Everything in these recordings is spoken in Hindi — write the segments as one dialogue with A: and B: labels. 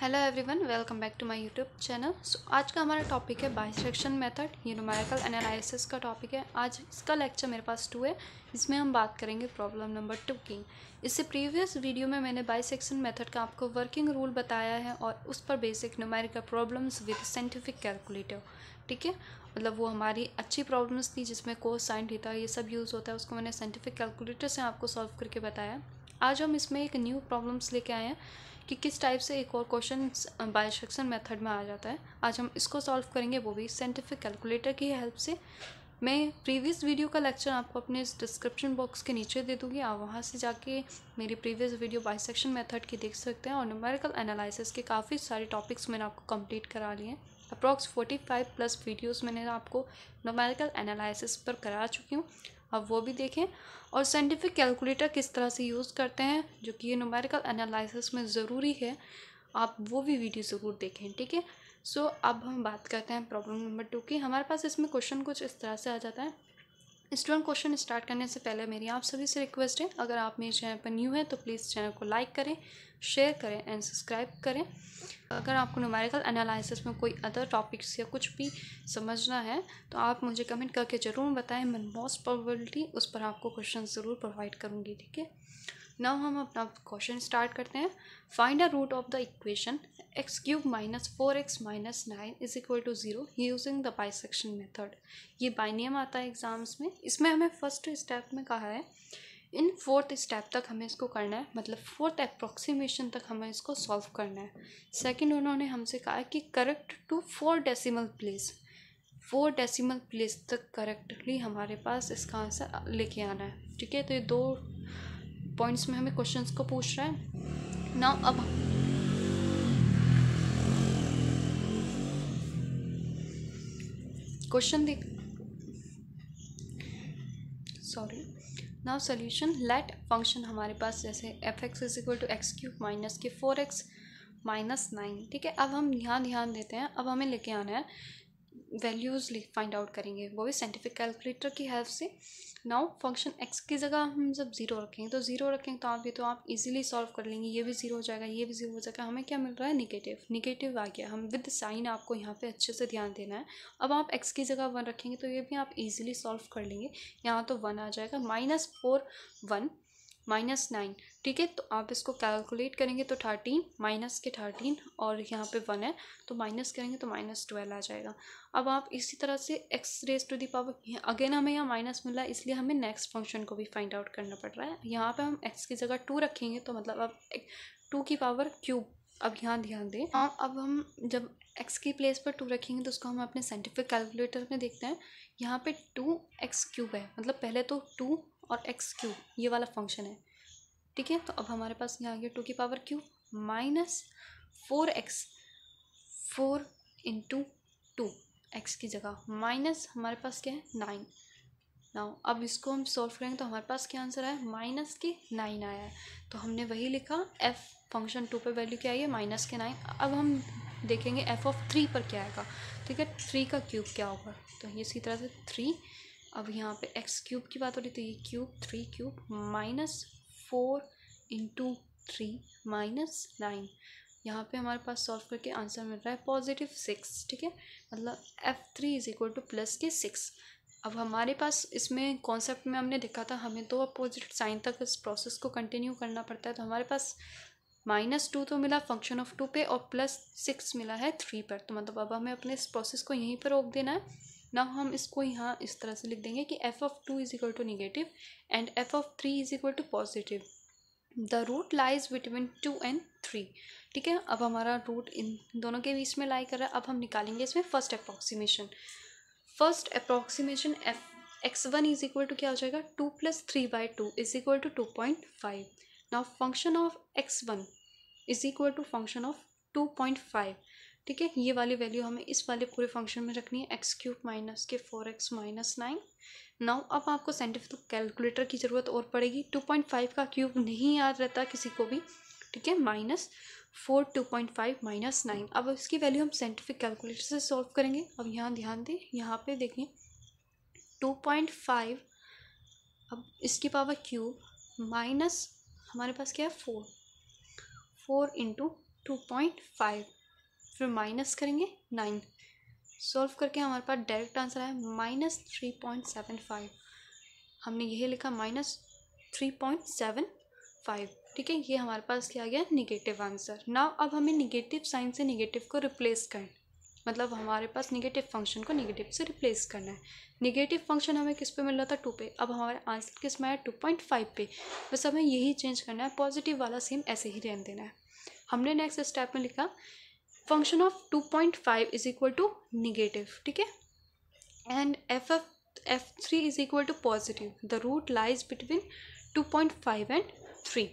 A: hello everyone welcome back to my YouTube channel so आज का हमारा टॉपिक है बाइसेक्शन मेथड ये न्यूमेरिकल एनालिसिस का टॉपिक है आज इसका लेक्चर मेरे पास टू है इसमें हम बात करेंगे प्रॉब्लम नंबर टू की इससे प्रीवियस वीडियो में मैंने बाइसेक्शन मेथड का आपको वर्किंग रूल बताया है और उस पर basic numerical problems with scientific calculator ठीक है मतलब वो हमारी अच्छी प्रॉब्लम्स थी जिसमें कोस साइन थीटा ये सब यूज़ होता है उसको मैंने साइंटिफिक कैलकुलेटर से आपको सॉल्व करके बताया आज हम इसमें एक न्यू प्रॉब्लम्स लेके आए हैं कि किस टाइप से एक और क्वेश्चन बायोशक्शन मेथड में आ जाता है आज हम इसको सॉल्व करेंगे वो भी साइंटिफिक कैलकुलेटर की हेल्प से मैं प्रीवियस वीडियो का लेक्चर आपको अपने डिस्क्रिप्शन बॉक्स के नीचे दे दूंगी आप वहाँ से जाके मेरी प्रीवियस वीडियो बाइसेक्शन मेथड की देख सकते हैं और न्यूमेरिकल एनालिसिस के काफ़ी सारे टॉपिक्स मैंने आपको कंप्लीट करा लिए हैं approx forty five plus videos मैंने आपको न्यूमेरिकल एनालिसिस पर करा चुकी हूँ आप वो भी देखें और साइंटिफिक कैलकुलेटर किस तरह से यूज़ करते हैं जो कि ये नुमेरिकल एनालिसिस में ज़रूरी है आप वो भी वीडियो ज़रूर देखें ठीक है सो अब हम बात करते हैं प्रॉब्लम नंबर टू की हमारे पास इसमें क्वेश्चन कुछ इस तरह से आ जाता है स्टूडेंट क्वेश्चन स्टार्ट करने से पहले मेरी आप सभी से रिक्वेस्ट है अगर आप मेरे चैनल पर न्यू हैं तो प्लीज़ चैनल को लाइक करें शेयर करें एंड सब्सक्राइब करें अगर आपको न्यूमेरिकल एनालिसिस में कोई अदर टॉपिक्स या कुछ भी समझना है तो आप मुझे कमेंट करके ज़रूर बताएं मैं मोस्ट प्रोबेबिलिटी उस पर आपको क्वेश्चन ज़रूर प्रोवाइड करूँगी ठीक है नाउ हम अपना क्वेश्चन स्टार्ट करते हैं find the root of the equation X cube minus four X minus nine is equal to zero using the bisection method ये बाइनियम आता है एग्ज़ाम्स में इसमें हमें फर्स्ट स्टेप में कहा है इन फोर्थ स्टेप तक हमें इसको करना है मतलब फोर्थ अप्रोक्सीमेशन तक हमें इसको सॉल्व करना है सेकेंड उन्होंने हमसे कहा कि correct to four decimal place four decimal place तक करेक्टली हमारे पास इसका आंसर लेके आना है ठीक है तो ये दो पॉइंट्स में हमें क्वेश्चंस को पूछ रहा है ना अब क्वेश्चन देख sorry now solution let function हमारे पास जैसे F X is equal to X cube minus के फोर एक्स माइनस नाइन ठीक है अब हम यहाँ ध्यान देते हैं अब हमें लेके आना है वैल्यूज़ फाइंड आउट करेंगे वो भी साइंटिफिक कैलकुलेटर की हेल्प से नाउ फंक्शन एक्स की जगह हम जब ज़ीरो रखेंगे तो ज़ीरो रखेंगे तो आप ये तो आप इजीली सॉल्व कर लेंगे ये भी ज़ीरो हो जाएगा ये भी ज़ीरो हो जाएगा हमें क्या मिल रहा है निगेटिव निगेटिव आ गया हम विद साइन आपको यहाँ पे अच्छे से ध्यान देना है अब आप एक्स की जगह वन रखेंगे तो ये भी आप इजीली सॉल्व कर लेंगे यहाँ तो वन आ जाएगा minus four one minus nine ठीक है तो आप इसको कैलकुलेट करेंगे तो थर्टीन माइनस के थर्टीन और यहाँ पे वन है तो माइनस करेंगे तो माइनस ट्वेल्व आ जाएगा अब आप इसी तरह से X raise to the power again हमें यहाँ माइनस मिला इसलिए हमें नेक्स्ट फंक्शन को भी फाइंड आउट करना पड़ रहा है यहाँ पे हम एक्स की जगह टू रखेंगे तो मतलब अब टू की पावर क्यूब अब यहाँ ध्यान दें हाँ अब हम जब एक्स की प्लेस पर टू रखेंगे तो उसको हम अपने साइंटिफिक कैलकुलेटर में देखते हैं यहाँ पे टू एक्स क्यूब है मतलब पहले तो टू और एक्स क्यूब ये वाला फंक्शन है ठीक है तो अब हमारे पास यहाँ आ गया टू की power cube minus four X four into two X की जगह माइनस हमारे पास क्या है नाइन ना अब इसको हम सॉल्व करेंगे तो हमारे पास क्या आंसर आया माइनस के नाइन आया है तो हमने वही लिखा एफ फंक्शन टू पे वैल्यू क्या आई है माइनस के नाइन अब हम देखेंगे एफ ऑफ थ्री पर क्या आएगा ठीक है थ्री का क्यूब क्या होगा तो ये इसी तरह से थ्री अब यहाँ पे एक्स क्यूब की बात हो रही तो ये cube three cube minus four into three minus nine यहाँ पे हमारे पास सॉल्व करके आंसर मिल रहा है पॉजिटिव सिक्स ठीक है मतलब F three is equal to plus के सिक्स अब हमारे पास इसमें कॉन्सेप्ट में हमने देखा था हमें दो अपोजिट साइन तक इस प्रोसेस को कंटिन्यू करना पड़ता है तो हमारे पास माइनस टू तो मिला फंक्शन ऑफ टू पे और प्लस सिक्स मिला है थ्री पर तो मतलब अब हमें अपने इस प्रोसेस को यहीं पर रोक देना है ना हम इसको यहाँ इस तरह से लिख देंगे कि F of two is equal to negative and F of three is equal to positive the root lies between two and three ठीक है अब हमारा रूट इन दोनों के बीच में लाई कर रहा है अब हम निकालेंगे इसमें first approximation first approximation F X one is equal to क्या हो जाएगा two plus three by two is equal to two point five now function of X one is equal to function of two point five ठीक है ये वाली वैल्यू हमें इस वाले पूरे फंक्शन में रखनी है एक्स क्यूब माइनस के four X minus nine now अब आपको साइंटिफिक कैलकुलेटर की ज़रूरत और पड़ेगी टू पॉइंट फाइव का क्यूब नहीं याद रहता किसी को भी ठीक है minus four two point five minus nine अब इसकी वैल्यू हम साइंटिफिक कैलकुलेटर से सॉल्व करेंगे अब यहाँ ध्यान दें यहाँ पर देखें टू पॉइंट फाइव अब इसकी पावर क्यूब माइनस हमारे पास क्या है four four into two point five फिर माइनस करेंगे नाइन सॉल्व करके हमारे पास डायरेक्ट आंसर आया minus three point seven five हमने यही लिखा minus three point seven five ठीक है ये हमारे पास क्या आ गया निगेटिव आंसर नाउ अब हमें निगेटिव साइन से निगेटिव को रिप्लेस करना मतलब हमारे पास निगेटिव फंक्शन को निगेटिव से रिप्लेस करना है निगेटिव फंक्शन हमें किस पे मिल रहा था टू पे अब हमारे आंसर किस में आया टू पॉइंट फाइव पे बस हमें यही चेंज करना है पॉजिटिव वाला सेम ऐसे ही रहने देना है हमने नेक्स्ट स्टेप में लिखा function of two point five is equal to negative ठीक है and F F F three is equal to positive the root lies between two point five and three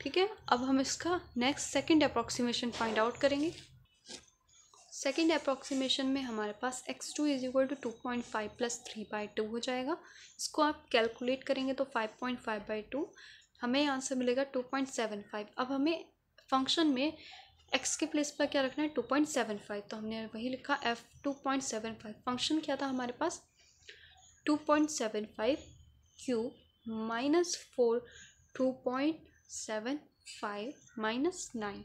A: ठीक है अब हम इसका next second approximation find out करेंगे सेकेंड अप्रॉक्सीमेशन में हमारे पास X two is equal to two point five plus three by two हो जाएगा इसको आप कैलकुलेट करेंगे तो five point five by two हमें आंसर मिलेगा टू पॉइंट सेवन फाइव अब हमें फंक्शन में एक्स के प्लेस पर क्या रखना है टू पॉइंट सेवन फाइव तो हमने वही लिखा F two point seven five function क्या था हमारे पास two point seven five cube minus four two point seven five minus nine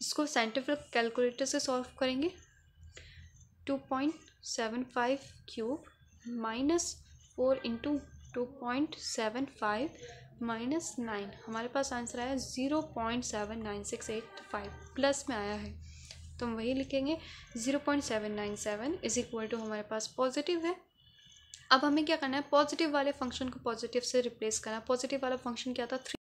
A: इसको साइंटिफिक कैलकुलेटर से सॉल्व करेंगे two point seven five cube minus four into two point seven five minus nine हमारे पास आंसर आया zero point seven nine six eight five plus में आया है तो हम वही लिखेंगे zero point seven nine seven is equal to हमारे पास पॉजिटिव है अब हमें क्या करना है पॉजिटिव वाले फंक्शन को पॉजिटिव से रिप्लेस करना पॉजिटिव वाला फंक्शन क्या था थ्री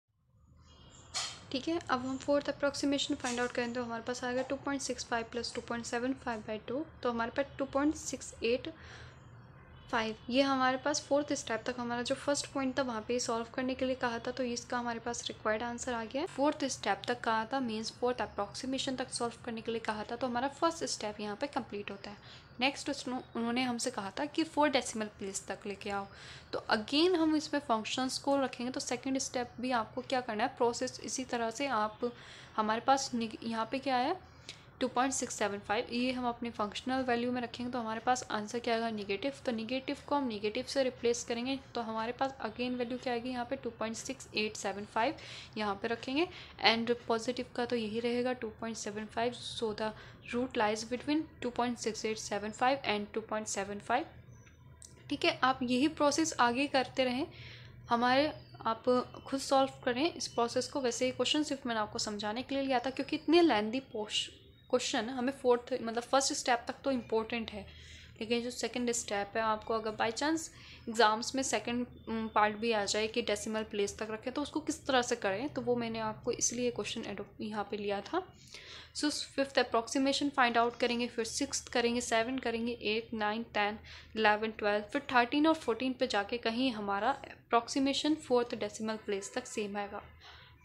A: ठीक है अब हम फोर्थ अप्रॉक्सीमेशन फाइंड आउट करें तो हमारे पास आएगा two point six five plus two point seven five by two तो हमारे पास two point six eight five ये हमारे पास फोर्थ स्टेप तक हमारा जो फर्स्ट पॉइंट था वहाँ पे सॉल्व करने के लिए कहा था तो इसका हमारे पास रिक्वायर्ड आंसर आ गया फोर्थ स्टेप तक कहा था मीन्स फोर्थ अप्रॉक्सीमेशन तक सॉल्व करने के लिए कहा था तो हमारा फर्स्ट स्टेप यहाँ पे कंप्लीट होता है नेक्स्ट उन्होंने हमसे कहा था कि फोर डेसिमल प्लेस तक लेके आओ तो अगेन हम इसमें फंक्शंस को रखेंगे तो सेकंड स्टेप भी आपको क्या करना है प्रोसेस इसी तरह से आप हमारे पास यहाँ पे क्या है two point six seven five ये हम अपने फंक्शनल वैल्यू में रखेंगे तो हमारे पास आंसर क्या आएगा निगेटिव तो निगेटिव को हम निगेटिव से रिप्लेस करेंगे तो हमारे पास अगेन वैल्यू क्या आएगी यहाँ पे two point six eight seven five यहाँ पर रखेंगे एंड पॉजिटिव का तो यही रहेगा two point seven five so the root lies between two point six eight seven five and two point seven five ठीक है आप यही प्रोसेस आगे करते रहें हमारे आप खुद सॉल्व करें इस प्रोसेस को वैसे ही क्वेश्चन सिर्फ मैंने आपको समझाने के लिए लिया था क्योंकि इतने लेंदी पोस्ट क्वेश्चन हमें फोर्थ मतलब फर्स्ट स्टेप तक तो इम्पोर्टेंट है लेकिन जो सेकंड स्टेप है आपको अगर बाय चांस एग्ज़ाम्स में सेकंड पार्ट भी आ जाए कि डेसिमल प्लेस तक रखें तो उसको किस तरह से करें तो वो मैंने आपको इसलिए क्वेश्चन यहाँ पे लिया था so fifth approximation find out करेंगे फिर सिक्स करेंगे सेवन करेंगे eight nine ten eleven twelve फिर थर्टीन और फोर्टीन पर जाके कहीं हमारा अप्रॉक्सीमेशन फोर्थ डेसीमल प्लेस तक सेम आएगा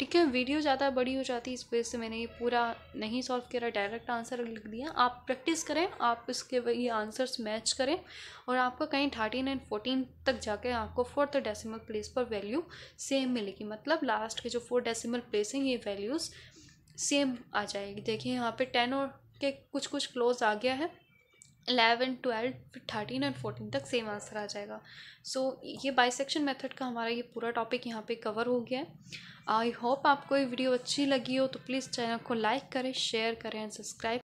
A: ठीक है वीडियो ज़्यादा बड़ी हो जाती है इस वजह से मैंने ये पूरा नहीं सॉल्व किया डायरेक्ट आंसर लिख दिया आप प्रैक्टिस करें आप इसके ये आंसर्स मैच करें और आपका कहीं थर्टीन एंड फोर्टीन तक जाके आपको फोर्थ डेसिमल प्लेस पर वैल्यू सेम मिलेगी मतलब लास्ट के जो फोर डेसिमल प्लेस हैं ये वैल्यूज़ सेम आ जाएगी देखिए यहाँ पर टेन और के कुछ कुछ क्लोज आ गया है एलेवन ट्वेल्व थर्टीन और फोर्टीन तक सेम आंसर आ जाएगा सो so, ये बाइसेक्शन मेथड का हमारा ये पूरा टॉपिक यहाँ पे कवर हो गया है आई होप आपको ये वीडियो अच्छी लगी हो तो प्लीज़ चैनल को लाइक करें शेयर करें एंड सब्सक्राइब